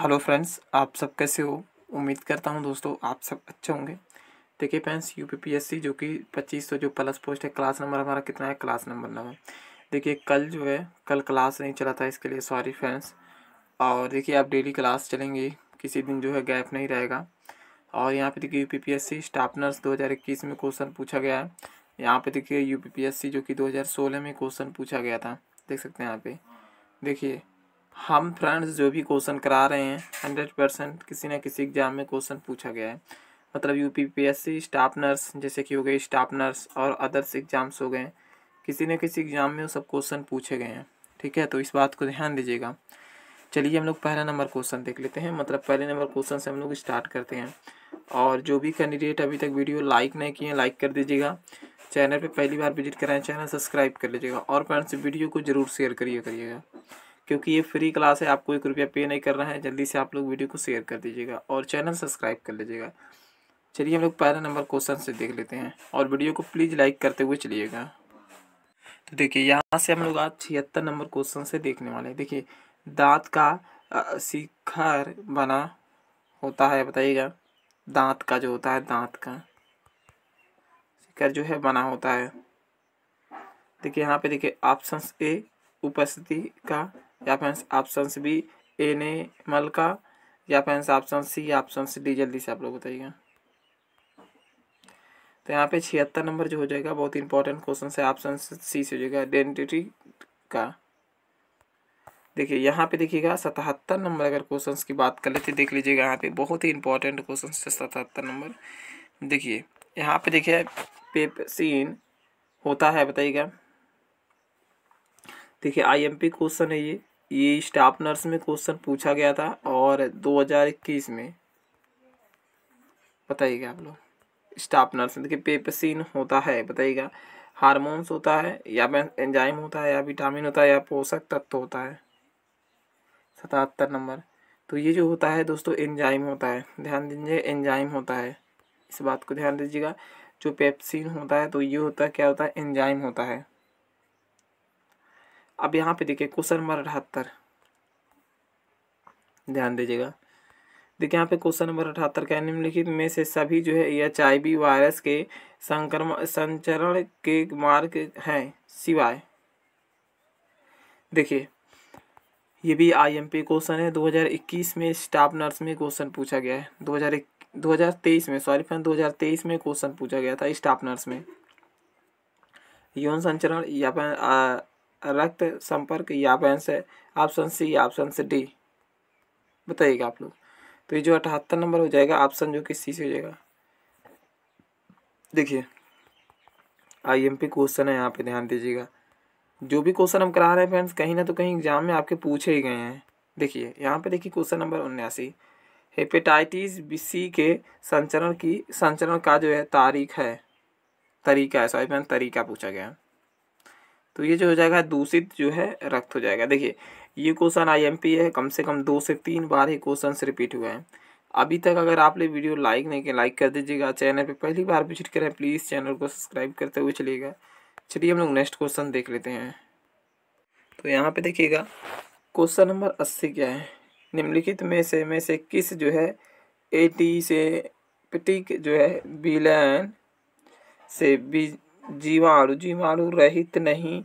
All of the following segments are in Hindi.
हेलो फ्रेंड्स आप सब कैसे हो उम्मीद करता हूँ दोस्तों आप सब अच्छे होंगे देखिए friends U P P S C जो कि पच्चीस सौ जो प्लस पोस्ट है क्लास नंबर हमारा कितना है क्लास नंबर नौ है देखिए कल जो है कल क्लास नहीं चला था इसके लिए सॉरी फ्रेंड्स और देखिए आप डेली क्लास चलेंगे किसी दिन जो है गैप नहीं रहेगा और यहाँ पर देखिए U P P S C staff nurse दो हज़ार इक्कीस में क्वेश्चन पूछा गया है यहाँ पर देखिए U P P S C जो कि दो हज़ार सोलह में क्वेश्चन पूछा गया था देख सकते हैं यहाँ पे देखिए हम फ्रेंड्स जो भी क्वेश्चन करा रहे हैं हंड्रेड परसेंट किसी ना किसी एग्जाम में क्वेश्चन पूछा गया है मतलब U P P S C staff nurse जैसे कि हो गई स्टाफ नर्स और अदर्स एग्जाम्स हो गए किसी न किसी एग्जाम में वो सब क्वेश्चन पूछे गए हैं ठीक है तो इस बात को ध्यान दीजिएगा चलिए हम लोग पहला नंबर क्वेश्चन देख लेते हैं मतलब पहले नंबर क्वेश्चन से हम लोग स्टार्ट करते हैं और जो भी कैंडिडेट अभी तक वीडियो लाइक नहीं किए लाइक कर दीजिएगा चैनल पे पहली बार विजिट कराएं चैनल सब्सक्राइब कर लीजिएगा और फ्रेंड्स वीडियो को ज़रूर शेयर करिए करिएगा क्योंकि ये फ्री क्लास है आपको एक रुपया पे नहीं करना है जल्दी से आप लोग वीडियो को शेयर कर दीजिएगा और चैनल सब्सक्राइब कर लीजिएगा चलिए हम लोग पहला नंबर क्वेश्चन से देख लेते हैं और वीडियो को प्लीज़ लाइक करते हुए चलिएगा तो देखिए यहाँ से हम लोग आज छिहत्तर नंबर क्वेश्चन से देखने वाले हैं देखिए दांत का शिखर बना होता है बताइएगा दांत का जो होता है दांत का शिखर जो है बना होता है देखिए यहाँ पे देखिए ऑप्शन ए उपस्थिति का या फिर ऑप्शन बी एनेमल का या फिर ऑप्शन सी ऑप्शन डी जल्दी से आप लोग बताइएगा तो यहाँ पे छिहत्तर नंबर जो हो जाएगा बहुत इंपॉर्टेंट क्वेश्चन है ऑप्शन सी से हो जाएगा आइडेंटिटी का देखिए यहाँ पे देखिएगा सतहत्तर नंबर अगर क्वेश्चंस की बात कर लेते देख लीजिएगा यहाँ पे बहुत ही इंपॉर्टेंट क्वेश्चन है सतहत्तर नंबर देखिए यहाँ पे देखिए पेपर सीन होता है बताइएगा देखिए आईएमपी क्वेश्चन है ये ये स्टाफ नर्स में क्वेश्चन पूछा गया था और 2021 में बताइएगा आप लोग स्टाफ नर्स देखिए पेपसिन होता है बताइएगा हारमोन्स होता है या एंजाइम होता है या विटामिन होता है या पोषक तत्व होता है सतहत्तर नंबर तो ये जो होता है दोस्तों एंजाइम होता है ध्यान दीजिए एंजाइम होता है इस बात को ध्यान दीजिएगा जो पेप्सिन होता है तो ये होता है क्या होता है एंजाइम होता है अब यहाँ पे देखिए क्वेश्चन नंबर अठहत्तर ध्यान दीजिएगा देखिए यहाँ पे क्वेश्चन नंबर अठहत्तर का निम्नलिखित में से सभी जो है एच आई वी वायरस के संक्रमण संचरण के मार्ग हैं सिवाय देखिए ये भी आईएमपी क्वेश्चन है 2021 में स्टाफ नर्स में क्वेश्चन पूछा गया है 2021 2023 में सॉरी फ्रेंड 2023 में क्वेश्चन पूछा गया था स्टाफ नर्स में यौन संचरण या फिर रक्त संपर्क या यावंश से ऑप्शन सी या ऑप्शन से डी बताइएगा आप लोग तो ये जो अठहत्तर नंबर हो जाएगा ऑप्शन जो कि सी से हो जाएगा देखिए आईएमपी क्वेश्चन है यहाँ पे ध्यान दीजिएगा जो भी क्वेश्चन हम करा रहे हैं फ्रेंड्स कहीं ना तो कहीं एग्जाम में आपके पूछे ही गए हैं देखिए यहाँ पे देखिए क्वेश्चन नंबर उन्यासी हेपेटाइटिस बी सी के संचरण की संचरण का जो है तारीख है तरीका है सॉरी फ्रेंड तरीका पूछा गया है तो ये जो हो जाएगा दूषित जो है रक्त हो जाएगा देखिए ये क्वेश्चन आईएमपी है कम से कम दो से तीन बार ही क्वेश्चन रिपीट हुआ है अभी तक अगर आपने वीडियो लाइक नहीं किया लाइक कर दीजिएगा चैनल पे पहली बार विजिट करें प्लीज़ चैनल को सब्सक्राइब करते हुए चलिएगा चलिए हम लोग नेक्स्ट क्वेश्चन देख लेते हैं तो यहाँ पे देखिएगा क्वेश्चन नंबर अस्सी क्या है निम्नलिखित में से में से किस जो है ए टी से पटिक जो है बिलैन से बी जीवाणु जीवाणु रहित नहीं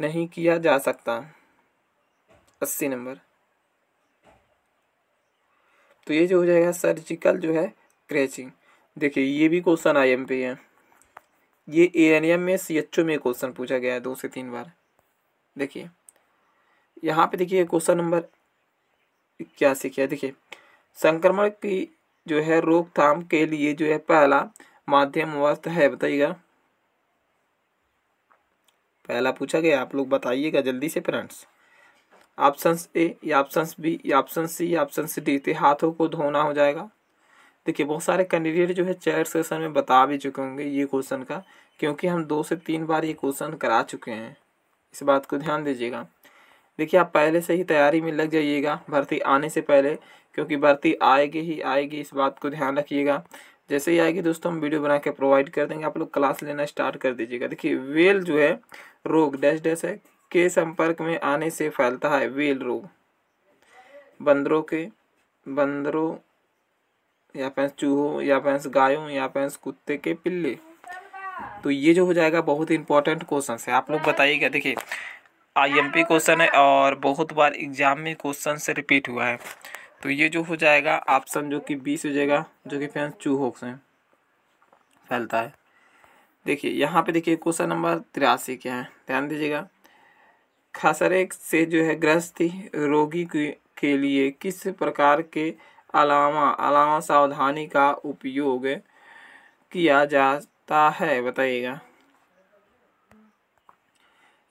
नहीं किया जा सकता अस्सी नंबर तो ये जो हो जाएगा सर्जिकल जो है क्रैचिंग देखिए ये भी क्वेश्चन आई एम पे है ये ए एन एम में सी एच ओ में क्वेश्चन पूछा गया है दो से तीन बार देखिए यहाँ पे देखिए क्वेश्चन नंबर इक्यासी क्या देखिए संक्रमण की जो है रोकथाम के लिए जो है पहला माध्यम वस्त्र है बताइएगा पहला पूछा गया आप लोग बताइएगा जल्दी से फ्रेंड्स ऑप्शन ए या ऑप्शन बी या ऑप्शन सी या ऑप्शन सी डी तो हाथों को धोना हो जाएगा देखिए बहुत सारे कैंडिडेट जो है चेयर सेशन में बता भी चुके होंगे ये क्वेश्चन का क्योंकि हम दो से तीन बार ये क्वेश्चन करा चुके हैं इस बात को ध्यान दीजिएगा देखिए आप पहले से ही तैयारी में लग जाइएगा भर्ती आने से पहले क्योंकि भर्ती आएगी ही आएगी इस बात को ध्यान रखिएगा जैसे ही आएगी दोस्तों हम वीडियो बना के प्रोवाइड कर देंगे आप लोग क्लास लेना स्टार्ट कर दीजिएगा देखिए वेल जो है रोग डैश डैश है के संपर्क में आने से फैलता है वेल रोग बंदरों के बंदरों या भैंस चूहों या भैंस गायों या भैंस कुत्ते के पिल्ले तो ये जो हो जाएगा बहुत ही इंपॉर्टेंट क्वेश्चन है आप लोग बताइएगा देखिए आईएमपी क्वेश्चन है और बहुत बार एग्जाम में क्वेश्चन से रिपीट हुआ है तो ये जो हो जाएगा ऑप्शन जो कि बीस हो जाएगा जो कि फ्रेंड्स चूहों से फैलता है देखिए यहाँ पे देखिए क्वेश्चन नंबर तिरासी क्या है ध्यान दीजिएगा खसरे से जो है ग्रस्त रोगी के लिए किस प्रकार के अलावा अलावा सावधानी का उपयोग किया जाता है बताइएगा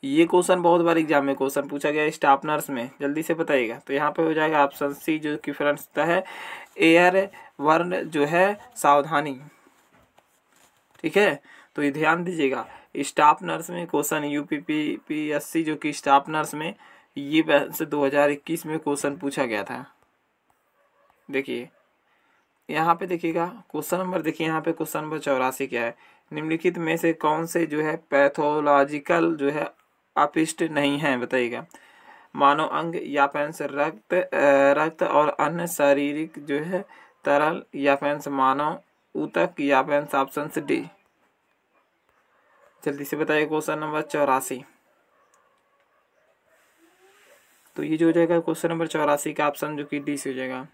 ये क्वेश्चन बहुत बार एग्जाम में क्वेश्चन पूछा गया स्टाफ नर्स में जल्दी से बताइएगा तो यहाँ पे हो जाएगा ऑप्शन सी जो कि फ्रेंड्सता है एयर वर्न जो है सावधानी ठीक है तो ये ध्यान दीजिएगा स्टाफ नर्स में question U P P P S C जो कि स्टाफ नर्स में ये वैसे 2021 में क्वेश्चन पूछा गया था देखिए यहाँ पे देखिएगा क्वेश्चन नंबर देखिए यहाँ पे क्वेश्चन नंबर चौरासी क्या है निम्नलिखित में से कौन से जो है पैथोलॉजिकल जो है अपिष्ट नहीं है बताइएगा मानव अंग या फैंस रक्त रक्त और अन्य शारीरिक जो है तरल फैंस मानव ऊतक फैंस ऑप्शन डी जल्दी से बताइए क्वेश्चन नंबर चौरासी तो ये जो हो जाएगा क्वेश्चन नंबर चौरासी का ऑप्शन जो कि डी से हो जाएगा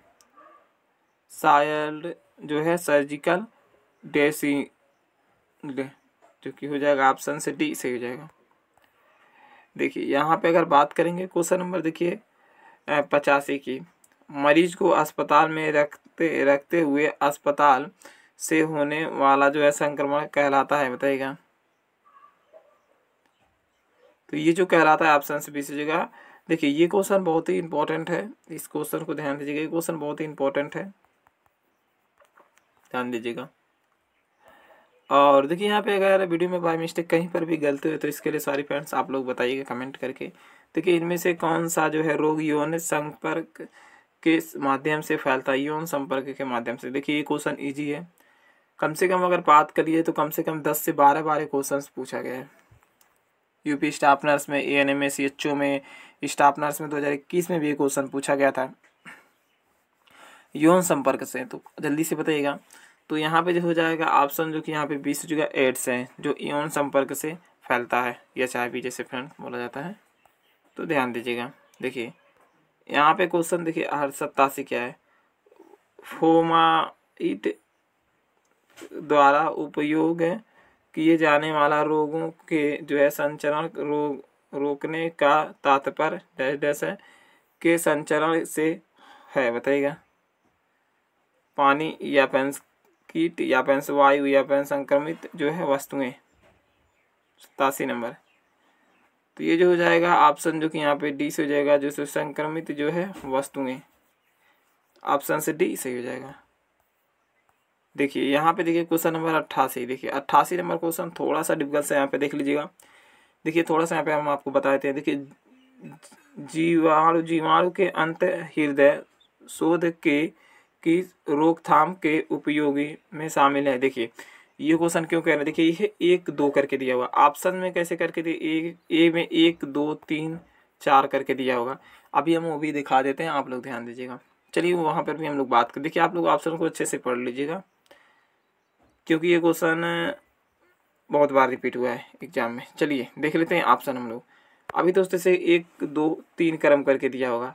साइल्ड जो है सर्जिकल डेसी जो कि हो जाएगा ऑप्शन से डी से हो जाएगा देखिए यहाँ पे अगर बात करेंगे क्वेश्चन नंबर देखिए पचासी की मरीज को अस्पताल में रखते रखते हुए अस्पताल से होने वाला जो है संक्रमण कहलाता है बताइएगा तो ये जो कहलाता है ऑप्शन से बीस जगह देखिए ये क्वेश्चन बहुत ही इंपॉर्टेंट है इस क्वेश्चन को ध्यान दीजिएगा ये क्वेश्चन बहुत ही इंपॉर्टेंट है ध्यान दीजिएगा और देखिए यहाँ पे अगर वीडियो में बाई मिस्टेक कहीं पर भी गलती हुई तो इसके लिए सॉरी फ्रेंड्स आप लोग बताइएगा कमेंट करके देखिए इनमें से कौन सा जो है रोग यौन संपर्क के माध्यम से फैलता है यौन संपर्क के माध्यम से देखिए ये क्वेश्चन ईजी है कम से कम अगर बात करिए तो कम से कम दस से बारह बारह क्वेश्चन पूछा गया है यूपी स्टाफ नर्स में A N M A C H O में स्टाफ नर्स में दो हजार इक्कीस में भी ये क्वेश्चन पूछा गया था यौन संपर्क से तो जल्दी से बताइएगा तो यहाँ पे जो हो जाएगा ऑप्शन जो कि यहाँ पे बीस जगह एड्स है जो यौन संपर्क से फैलता है चाहे आई जैसे फ्रेंड बोला जाता है तो ध्यान दीजिएगा देखिए यहाँ पे क्वेश्चन देखिए हर सत्तासी क्या है फोमाइट द्वारा उपयोग किए जाने वाला रोगों के जो है संचरण रोग रोकने का तात्पर्य डैश डैश है के संचरण से है बताइएगा पानी या पेंस कीट या पेंस वायु या पेंस संक्रमित जो है वस्तुएं सतासी नंबर तो ये जो हो जाएगा ऑप्शन जो कि यहाँ पे डी से हो जाएगा जो संक्रमित जो है वस्तुएं ऑप्शन से डी सही हो जाएगा देखिए यहाँ पे देखिए क्वेश्चन नंबर अट्ठासी देखिए अट्ठासी नंबर क्वेश्चन थोड़ा सा डिफिकल्ट से यहाँ पे देख लीजिएगा देखिए थोड़ा सा यहाँ पे हम आपको बता देते हैं देखिए जीवाणु जीवाणु के अंत हृदय शोध के की रोकथाम के उपयोगी में शामिल है देखिए ये क्वेश्चन क्यों कह रहे हैं देखिए ये एक दो करके दिया हुआ ऑप्शन में कैसे करके दिए एक ए में एक दो तीन चार करके दिया होगा अभी हम वो भी दिखा देते हैं आप लोग ध्यान दीजिएगा चलिए वहाँ पर भी हम लोग बात कर देखिए आप लोग ऑप्शन को अच्छे से पढ़ लीजिएगा क्योंकि ये क्वेश्चन बहुत बार रिपीट हुआ है एग्जाम में चलिए देख लेते हैं ऑप्शन हम लोग अभी तो उससे एक दो तीन क्रम करके दिया होगा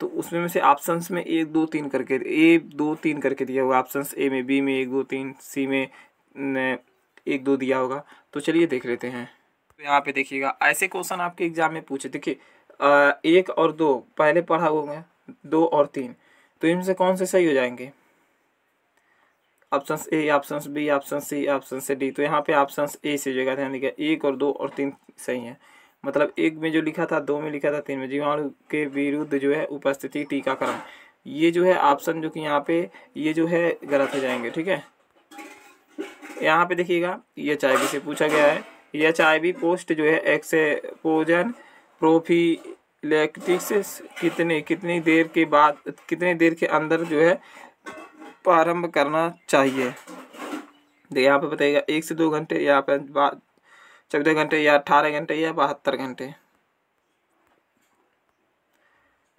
तो उसमें में से ऑप्शंस में एक दो तीन करके ए दो तीन करके दिया होगा ऑप्शंस ए में बी में एक दो तीन सी में ने एक दो दिया होगा तो चलिए देख लेते हैं तो यहाँ पे देखिएगा ऐसे क्वेश्चन आपके एग्जाम में पूछे देखिए एक और दो पहले पढ़ा होगा दो और तीन तो इनमें से कौन से सही हो जाएंगे option A option B option C option से डी तो यहाँ पे ऑप्शन ए से जगह ध्यान देखिए एक और दो और तीन सही हैं मतलब एक में जो लिखा था दो में लिखा था तीन में जीवाणु के विरुद्ध जो है उपस्थिति टीकाकरण ये जो है ऑप्शन जो कि यहाँ पे ये जो है गलत हो जाएंगे ठीक है यहाँ पे देखिएगा एच से पूछा गया है एच पोस्ट जो है एक्सपोजन प्रोफिलेक्टिक्स कितने कितनी देर के बाद कितने देर के अंदर जो है प्रारंभ करना चाहिए यहाँ पे बताइएगा एक से दो घंटे यहाँ पे चौदह घंटे या अठारह घंटे या बहत्तर घंटे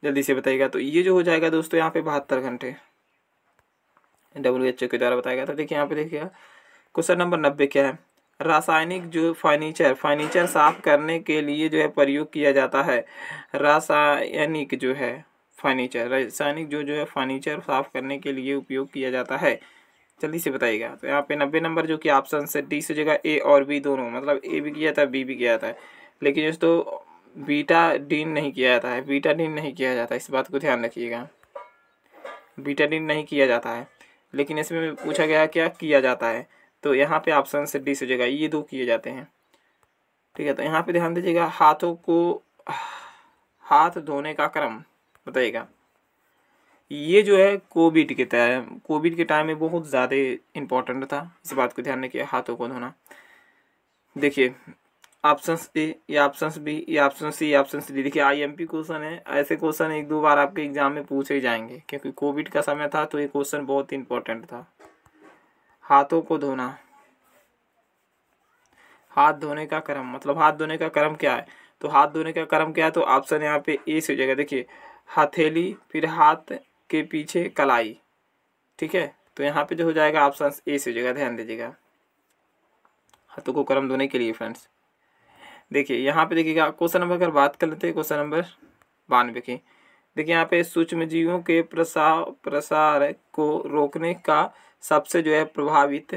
जल्दी से बताइएगा तो ये जो हो जाएगा दोस्तों यहाँ पे बहत्तर घंटे डब्ल्यू एच ओ के द्वारा बताया गया था देखिए यहाँ पे देखिएगा क्वेश्चन नंबर नब्बे क्या है रासायनिक जो फर्नीचर फर्नीचर साफ करने के लिए जो है प्रयोग किया जाता है रासायनिक जो है फर्नीचर रासायनिक जो जो है फर्नीचर साफ करने के लिए उपयोग किया जाता है जल्दी से बताइएगा तो यहाँ पे नब्बे नंबर जो कि ऑप्शन से डी से जगह ए और बी दोनों मतलब ए भी किया था बी भी किया था लेकिन दोस्तों बीटा डीन नहीं किया जाता है बीटा डीन नहीं किया जाता इस बात को ध्यान रखिएगा बीटा डीन नहीं किया जाता है लेकिन इसमें पूछा गया क्या किया जाता है तो यहाँ पे ऑप्शन से डी से जगह e, ये दो किए जाते हैं ठीक है तो यहाँ पे ध्यान दीजिएगा हाथों को हाथ धोने का क्रम बताइएगा ये जो है कोविड के टाइम कोविड के टाइम में बहुत ज़्यादा इम्पोर्टेंट था इस बात को ध्यान रखिए हाथों को धोना देखिए ऑप्शन ए या ऑप्शन बी या ऑप्शन सी या ऑप्शन डी देखिए आईएमपी क्वेश्चन है ऐसे क्वेश्चन एक दो बार आपके एग्जाम में पूछे जाएंगे क्योंकि कोविड का समय था तो ये क्वेश्चन बहुत इंपॉर्टेंट था हाथों को धोना हाथ धोने का क्रम मतलब हाथ धोने का क्रम क्या है तो हाथ धोने का क्रम क्या है तो ऑप्शन यहाँ पे ए से हो जाएगा देखिए हथेली फिर हाथ इसके पीछे कलाई ठीक है तो यहाँ पे जो हो जाएगा ऑप्शन ए से हो जाएगा ध्यान दीजिएगा हाथों को गर्म धोने के लिए फ्रेंड्स देखिए यहाँ पे देखिएगा क्वेश्चन नंबर अगर बात कर लेते हैं क्वेश्चन नंबर बानवे की देखिए यहाँ पे सूक्ष्म जीवों के प्रसार प्रसार को रोकने का सबसे जो है प्रभावित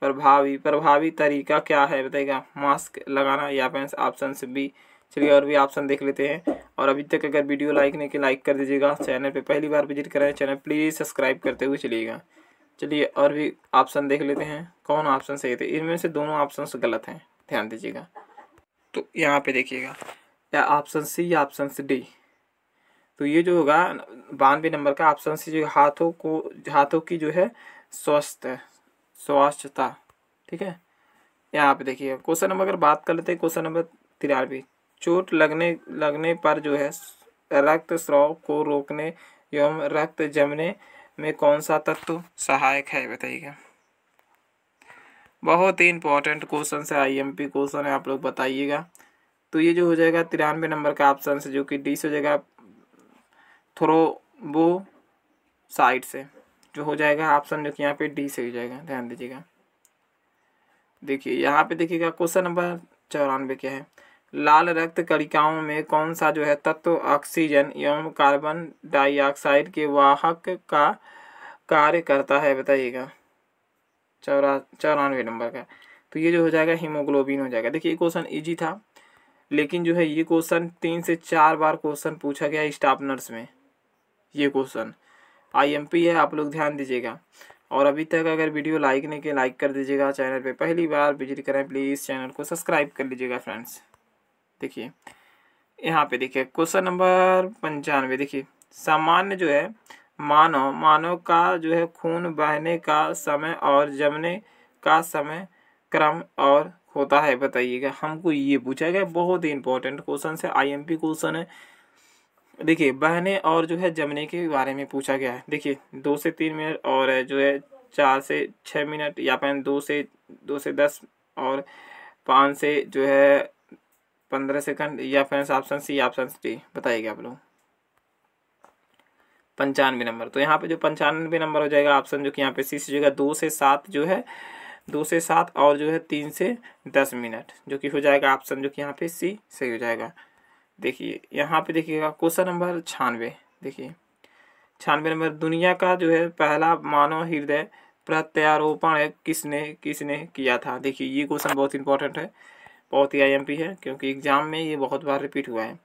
प्रभावी प्रभावी तरीका क्या है बताइएगा मास्क लगाना या फिर ऑप्शन बी चलिए और भी ऑप्शन देख लेते हैं और अभी तक अगर वीडियो लाइक नहीं की लाइक कर दीजिएगा चैनल पर पहली बार विजिट करें चैनल प्लीज़ सब्सक्राइब करते हुए चलिएगा चलिए और भी ऑप्शन देख लेते हैं कौन ऑप्शन सही थे इनमें से दोनों ऑप्शन गलत हैं ध्यान दीजिएगा तो यहाँ पे देखिएगा या ऑप्शन सी या ऑप्शन डी तो ये जो होगा बानवे नंबर का ऑप्शन सी जो हाथों को हाथों की जो है स्वस्थ स्वास्थ्यता ठीक है यहाँ पे देखिए क्वेश्चन नंबर अगर बात कर लेते हैं क्वेश्चन नंबर तिरानवे चोट लगने लगने पर जो है रक्त स्राव को रोकने एवं रक्त जमने में कौन सा तत्व सहायक है बताइएगा बहुत ही इंपॉर्टेंट क्वेश्चन है आईएमपी क्वेश्चन है आप लोग बताइएगा तो ये जो हो जाएगा तिरानवे नंबर का ऑप्शन से जो कि डी से हो जाएगा थ्रोबो साइड से जो हो जाएगा ऑप्शन जो कि यहाँ पे डी से हो जाएगा ध्यान दीजिएगा देखिए यहाँ पे देखिएगा क्वेश्चन नंबर चौरानवे क्या है लाल रक्त कणिकाओं में कौन सा जो है तत्व ऑक्सीजन एवं कार्बन डाइऑक्साइड के वाहक का कार्य करता है बताइएगा चौरा चौरानवे नंबर का तो ये जो हो जाएगा हीमोग्लोबिन हो जाएगा देखिए ये क्वेश्चन ईजी था लेकिन जो है ये क्वेश्चन तीन से चार बार क्वेश्चन पूछा गया स्टाफ नर्स में ये क्वेश्चन आईएमपी है आप लोग ध्यान दीजिएगा और अभी तक अगर वीडियो लाइक नहीं किया लाइक कर दीजिएगा चैनल पे पहली बार विजिट करें प्लीज़ चैनल को सब्सक्राइब कर लीजिएगा फ्रेंड्स देखिए यहाँ पे देखिए क्वेश्चन नंबर पंचानवे देखिए सामान्य जो है मानव मानव का जो है खून बहने का समय और जमने का समय क्रम और होता है बताइएगा हमको ये पूछा गया बहुत ही इंपॉर्टेंट क्वेश्चन है आईएमपी क्वेश्चन है देखिए बहने और जो है जमने के बारे में पूछा गया है देखिए दो से तीन मिनट और जो है चार से छः मिनट या फिर दो से दो से दस और पाँच से जो है पंद्रह सेकंड या फिर ऑप्शन सी ऑप्शन डी बताइएगा आप लोग पंचानवे नंबर तो यहाँ पे जो पंचानवे नंबर हो जाएगा ऑप्शन जो कि यहाँ पे सी से जुड़ेगा दो से सात जो है दो से सात और जो है तीन से दस मिनट जो कि हो जाएगा ऑप्शन जो कि यहाँ पे सी सही हो जाएगा देखिए यहाँ पे देखिएगा क्वेश्चन नंबर छानवे देखिए छानवे नंबर दुनिया का जो है पहला मानव हृदय प्रत्यारोपण किसने किसने किया था देखिए ये क्वेश्चन बहुत इंपॉर्टेंट है बहुत ही आई है क्योंकि एग्ज़ाम में ये बहुत बार रिपीट हुआ है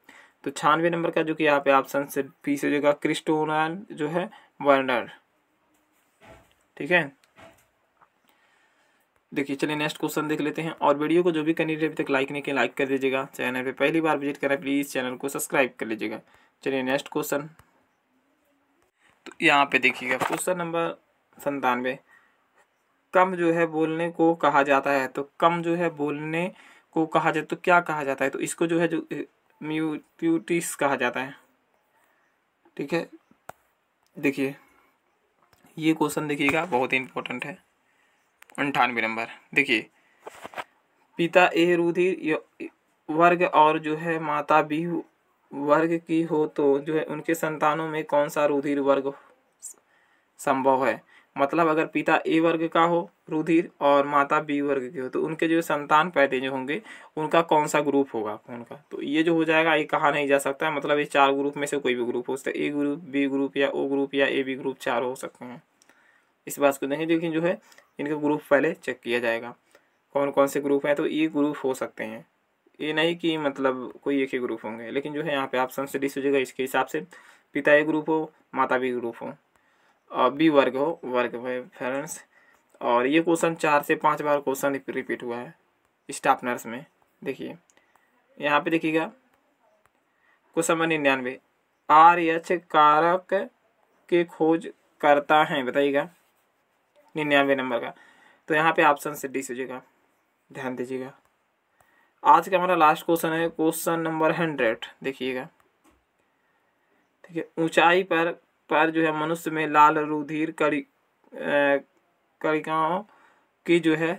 तो छानवे नंबर का जो कि यहाँ पे ऑप्शन से पी से जगह क्रिस्टोनाल जो है वर्नर ठीक है देखिए चलिए नेक्स्ट क्वेश्चन देख लेते हैं और वीडियो को जो भी कैंडिडेट अभी तक लाइक नहीं किया लाइक कर दीजिएगा चैनल पे पहली बार विजिट करें प्लीज़ चैनल को सब्सक्राइब कर लीजिएगा चलिए नेक्स्ट क्वेश्चन तो यहाँ पे देखिएगा क्वेश्चन नंबर संतानवे कम जो है बोलने को कहा जाता है तो कम जो है बोलने को कहा है तो क्या कहा जाता है तो इसको जो है जो म्यूट्यूटिस कहा जाता है ठीक है देखिए ये क्वेश्चन देखिएगा बहुत ही इंपॉर्टेंट है अंठानवे नंबर देखिए पिता ए रुधिर वर्ग और जो है माता बी वर्ग की हो तो जो है उनके संतानों में कौन सा रुधिर वर्ग संभव है मतलब अगर पिता ए वर्ग का हो रुधिर और माता बी वर्ग के हो तो उनके जो संतान पैदे जो होंगे उनका कौन सा ग्रुप होगा कौन का तो ये जो हो जाएगा ये कहा नहीं जा सकता है मतलब ये चार ग्रुप में से कोई भी ग्रुप हो सकता है ए ग्रुप बी ग्रुप या ओ ग्रुप या ए बी ग्रुप चार हो सकते हैं इस बात को देखें लेकिन जो है इनका ग्रुप पहले चेक किया जाएगा कौन कौन से ग्रुप हैं तो ये ग्रुप हो सकते हैं ये नहीं कि मतलब कोई एक ही ग्रुप होंगे लेकिन जो है यहाँ पे ऑप्शन से डिस हो जाएगा इसके हिसाब से पिता ए ग्रुप हो माता बी ग्रुप हो बी वर्ग हो वर्ग है फ्रेंड्स और ये क्वेश्चन चार से पांच बार क्वेश्चन रिपीट हुआ है स्टाफ नर्स में देखिए यहाँ पे देखिएगा क्वेश्चन नंबर निन्यानवे आर एच कारक के खोज करता है बताइएगा निन्यानवे नंबर का तो यहाँ पे ऑप्शन से डी सोचिएगा ध्यान दीजिएगा आज का हमारा लास्ट क्वेश्चन है क्वेश्चन नंबर हंड्रेड देखिएगा ठीक है ऊंचाई पर पर जो है मनुष्य में लाल रुधिर करी की जो है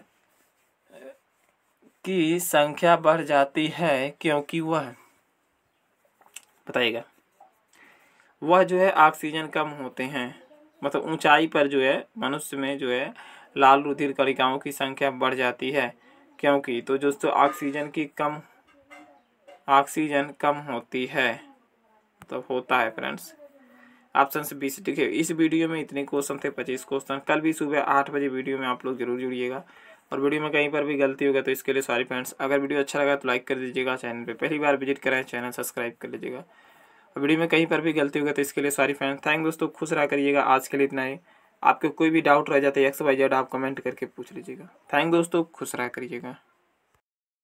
की संख्या बढ़ जाती है क्योंकि वह बताइएगा वह जो है ऑक्सीजन कम होते हैं मतलब ऊंचाई पर जो है मनुष्य में जो है लाल रुधिर कलिकाओं की संख्या बढ़ जाती है क्योंकि तो दोस्तों ऑक्सीजन की कम ऑक्सीजन कम होती है तो होता है फ्रेंड्स ऑप्शन से बी से इस वीडियो में इतने क्वेश्चन थे पच्चीस क्वेश्चन कल भी सुबह आठ बजे वीडियो में आप लोग जरूर जुड़िएगा और वीडियो में कहीं पर भी गलती होगा तो इसके लिए सॉरी फ्रेंड्स अगर वीडियो अच्छा लगा तो लाइक कर दीजिएगा चैनल पर पहली बार विजिट करें चैनल सब्सक्राइब कर लीजिएगा और वीडियो में कहीं पर भी गलती होगा तो इसके लिए सॉरी फ्रेंड्स थैंक दोस्तों खुश रहा करिएगा आज के लिए इतना ही आपके कोई भी डाउट रह जाता है एक्स वाई जेड आप कमेंट करके पूछ लीजिएगा थैंक दोस्तों खुश रहा करिएगा